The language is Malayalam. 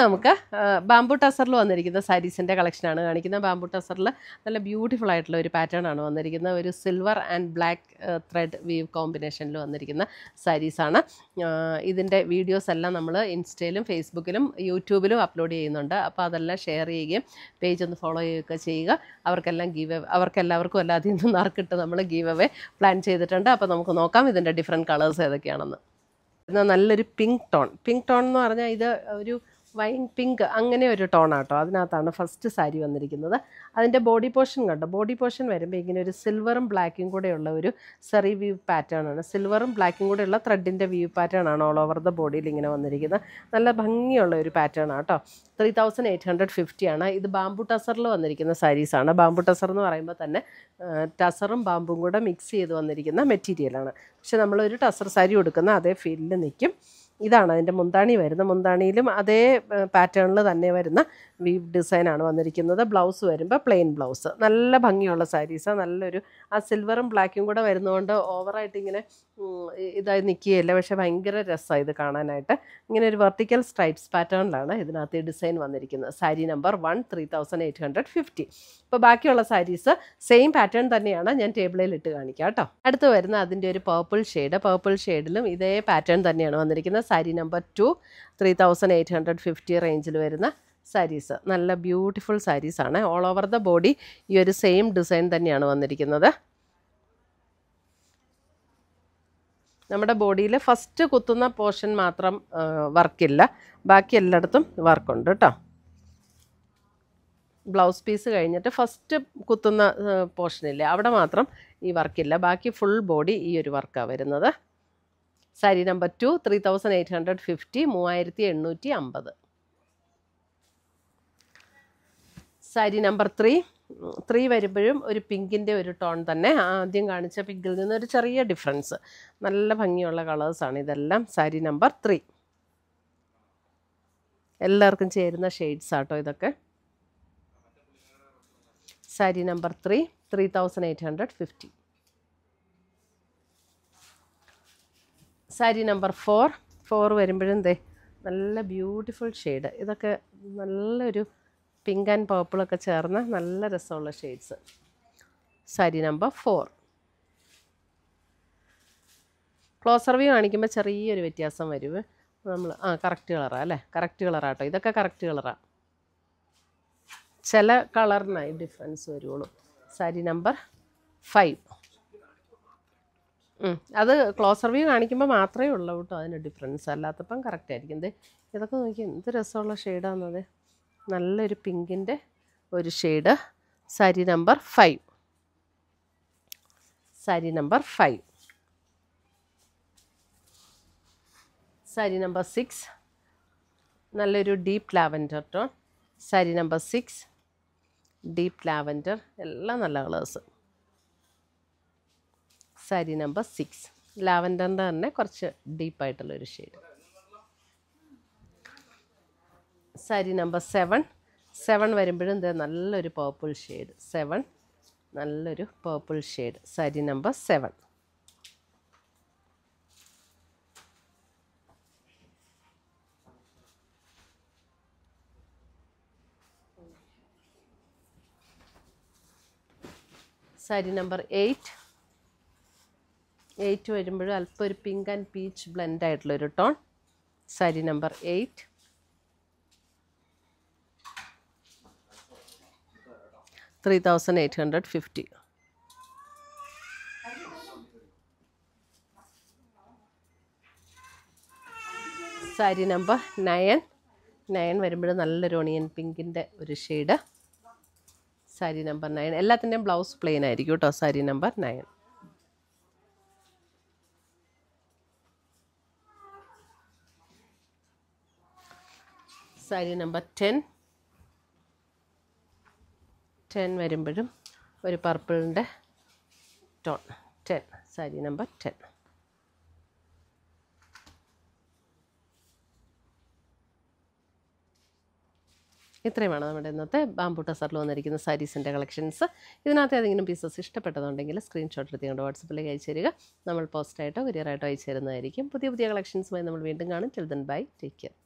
നമുക്ക് ബാംബു ടസറിൽ വന്നിരിക്കുന്ന സാരീസിൻ്റെ കളക്ഷനാണ് കാണിക്കുന്നത് ബാംബു ടസറിൽ നല്ല ബ്യൂട്ടിഫുൾ ആയിട്ടുള്ള ഒരു പാറ്റേൺ ആണ് വന്നിരിക്കുന്നത് ഒരു silver and black thread weave കോമ്പിനേഷനിൽ വന്നിരിക്കുന്ന സാരീസാണ് ഇതിൻ്റെ വീഡിയോസ് എല്ലാം നമ്മൾ ഇൻസ്റ്റയിലും ഫേസ്ബുക്കിലും യൂട്യൂബിലും അപ്ലോഡ് ചെയ്യുന്നുണ്ട് അപ്പോൾ അതെല്ലാം ഷെയർ ചെയ്യുകയും പേജ് ഒന്ന് ഫോളോ ചെയ്യുകയൊക്കെ ചെയ്യുക അവർക്കെല്ലാം ഗീവ് അവർക്കെല്ലാവർക്കും അല്ലാതെ അതിൽ നിന്ന് നറുക്കിട്ട് നമ്മൾ ഗീവ് അവേ പ്ലാൻ ചെയ്തിട്ടുണ്ട് അപ്പോൾ നമുക്ക് നോക്കാം ഇതിൻ്റെ ഡിഫറെൻറ്റ് കളേഴ്സ് ഏതൊക്കെയാണെന്ന് നല്ലൊരു പിങ്ക് ടോൺ പിങ്ക് ടോൺ എന്ന് പറഞ്ഞാൽ ഇത് ഒരു വൈൻ പിങ്ക് അങ്ങനെ ഒരു ടോണാട്ടോ അതിനകത്താണ് ഫസ്റ്റ് സാരി വന്നിരിക്കുന്നത് അതിൻ്റെ ബോഡി പോർഷൻ കണ്ടോ ബോഡി പോർഷൻ വരുമ്പോൾ ഇങ്ങനെ ഒരു സിൽവറും ബ്ലാക്കും കൂടെയുള്ള ഒരു സെറി വ്യൂ പാറ്റേൺ ആണ് സിൽവറും ബ്ലാക്കും കൂടെയുള്ള ത്രെഡിൻ്റെ വ്യൂ പാറ്റേൺ ആണ് ഓൾ ഓവർ ദ ബോഡിയിൽ ഇങ്ങനെ വന്നിരിക്കുന്നത് നല്ല ഭംഗിയുള്ള ഒരു പാറ്റേൺ ആട്ടോ three thousand eight hundred fifty ആണ് ഇത് ബാമ്പു ടസറിൽ വന്നിരിക്കുന്ന സാരീസാണ് ബാമ്പു ടസർ എന്ന് പറയുമ്പോൾ തന്നെ ടസറും ബാമ്പും കൂടെ മിക്സ് ചെയ്ത് വന്നിരിക്കുന്ന മെറ്റീരിയലാണ് പക്ഷെ നമ്മളൊരു ടസർ സാരി കൊടുക്കുന്ന അതേ ഫീൽഡിൽ നിൽക്കും ഇതാണ് അതിൻ്റെ മുന്താണി വരുന്ന മുന്താണിയിലും അതേ പാറ്റേണിൽ തന്നെ വരുന്ന വീവ് ഡിസൈനാണ് വന്നിരിക്കുന്നത് ബ്ലൗസ് വരുമ്പോൾ പ്ലെയിൻ ബ്ലൗസ് നല്ല ഭംഗിയുള്ള സാരീസാണ് നല്ലൊരു ആ സിൽവറും ബ്ലാക്കും കൂടെ വരുന്നതുകൊണ്ട് ഓവറായിട്ട് ഇങ്ങനെ ഇതായി നിൽക്കുകയല്ല പക്ഷെ ഭയങ്കര രസമാണ് ഇത് കാണാനായിട്ട് ഇങ്ങനെ ഒരു വെർട്ടിക്കൽ സ്ട്രൈപ്സ് പാറ്റേണിലാണ് ഇതിനകത്ത് ഡിസൈൻ വന്നിരിക്കുന്നത് sari number one three thousand eight hundred fifty ഇപ്പോൾ ബാക്കിയുള്ള സാരീസ് സെയിം പാറ്റേൺ തന്നെയാണ് ഞാൻ ടേബിളിൽ ഇട്ട് കാണിക്കാം കേട്ടോ അടുത്ത് വരുന്ന അതിൻ്റെ ഒരു പേർപ്പിൾ ഷെയ്ഡ് പേർപ്പിൾ ഷെയ്ഡിലും ഇതേ പാറ്റേൺ തന്നെയാണ് വന്നിരിക്കുന്നത് sari number two three thousand eight hundred fifty റേഞ്ചിൽ വരുന്ന സാരീസ് നല്ല ബ്യൂട്ടിഫുൾ സാരീസാണ് ഓൾ ഓവർ ദ ബോഡി ഈ ഒരു സെയിം ഡിസൈൻ തന്നെയാണ് വന്നിരിക്കുന്നത് നമ്മുടെ ബോഡിയിൽ ഫസ്റ്റ് കുത്തുന്ന പോർഷൻ മാത്രം വർക്കില്ല ബാക്കി എല്ലായിടത്തും വർക്കുണ്ട് കേട്ടോ ബ്ലൗസ് പീസ് കഴിഞ്ഞിട്ട് ഫസ്റ്റ് കുത്തുന്ന പോർഷനില്ല അവിടെ മാത്രം ഈ വർക്കില്ല ബാക്കി ഫുൾ ബോഡി ഈ ഒരു വർക്കാണ് വരുന്നത് sari number two three thousand eight hundred fifty മൂവായിരത്തി എണ്ണൂറ്റി അമ്പത് സാരി നമ്പർ ത്രീ ത്രീ വരുമ്പോഴും ഒരു പിങ്കിൻ്റെ ഒരു ടോൺ തന്നെ ആദ്യം കാണിച്ച പിങ്കിൽ നിന്ന് ഒരു ചെറിയ ഡിഫറൻസ് നല്ല ഭംഗിയുള്ള കളേഴ്സാണ് ഇതെല്ലാം സാരി നമ്പർ ത്രീ എല്ലാവർക്കും ചേരുന്ന ഷെയ്ഡ്സ് ആട്ടോ ഇതൊക്കെ sari number three three thousand eight hundred fifty sari number four four വരുമ്പോഴും ദേ നല്ല ബ്യൂട്ടിഫുൾ ഷെയ്ഡ് ഇതൊക്കെ നല്ലൊരു പിങ്ക് ആൻഡ് പേർപ്പിളൊക്കെ ചേർന്ന നല്ല രസമുള്ള shades sari number four closer view കാണിക്കുമ്പോൾ ചെറിയൊരു വ്യത്യാസം വരും നമ്മൾ ആ കറക്റ്റ് കളറാണ് അല്ലേ കറക്റ്റ് കളറാട്ടോ ഇതൊക്കെ കറക്റ്റ് കളറാണ് ചില കളറിനായി ഡിഫറൻസ് വരുള്ളൂ സാരി നമ്പർ ഫൈവ് അത് ക്ലോസർ വ്യൂ കാണിക്കുമ്പോൾ മാത്രമേ ഉള്ളൂ കേട്ടോ അതിന് ഡിഫറൻസ് അല്ലാത്തപ്പം കറക്റ്റ് ആയിരിക്കും ഇത് ഇതൊക്കെ നോക്കി എന്ത് രസമുള്ള ഷെയ്ഡാണത് നല്ലൊരു പിങ്കിൻ്റെ ഒരു shade sari number five sari number five sari number six നല്ലൊരു deep lavender tone sari number six deep lavender എല്ലാം നല്ല കളേഴ്സ് സാരി നമ്പർ സിക്സ് ലാവൻഡറിൻ്റെ തന്നെ കുറച്ച് ഡീപ്പായിട്ടുള്ളൊരു shade sari number seven seven വരുമ്പോഴും ഇത് നല്ലൊരു പേർപ്പിൾ ഷെയ്ഡ് സെവൻ നല്ലൊരു purple shade sari number seven sari number eight eight വരുമ്പോഴും അല്പം ഒരു പിങ്ക് ആൻഡ് പീച്ച് ബ്ലെൻഡ് ആയിട്ടുള്ള ഒരു tone sari number eight three thousand eight hundred fifty sari number nine nine വരുമ്പോൾ നല്ലൊരു ഒണിയൻ പിങ്കിൻ്റെ ഒരു ഷെയ്ഡ് സാരി നമ്പർ നയൻ എല്ലാത്തിൻ്റെയും ബ്ലൗസ് പ്ലെയിൻ ആയിരിക്കും കേട്ടോ sari number nine sari number ten ten വരുമ്പോഴും ഒരു പർപ്പിളിൻ്റെ tone ten sari number ten ഇത്രയുമാണ് നമ്മുടെ ഇന്നത്തെ ബാംബു ടസറിൽ വന്നിരിക്കുന്ന സാരീസിൻ്റെ കളക്ഷൻസ് ഇതിനകത്ത് ഏതെങ്കിലും പീസസ് ഇഷ്ടപ്പെട്ടതുണ്ടെങ്കിൽ സ്ക്രീൻഷോട്ട് എടുത്ത് കൊണ്ട് വാട്സപ്പിലേക്ക് അയച്ചു തരിക നമ്മൾ പോസ്റ്റായിട്ടോ കരിയറായിട്ടോ അയച്ചു തരുന്നതായിരിക്കും പുതിയ പുതിയ കളക്ഷൻസുമായി നമ്മൾ വീണ്ടും കാണും ചിൽഡ്രൻ ബൈ ടേക്ക് കെയർ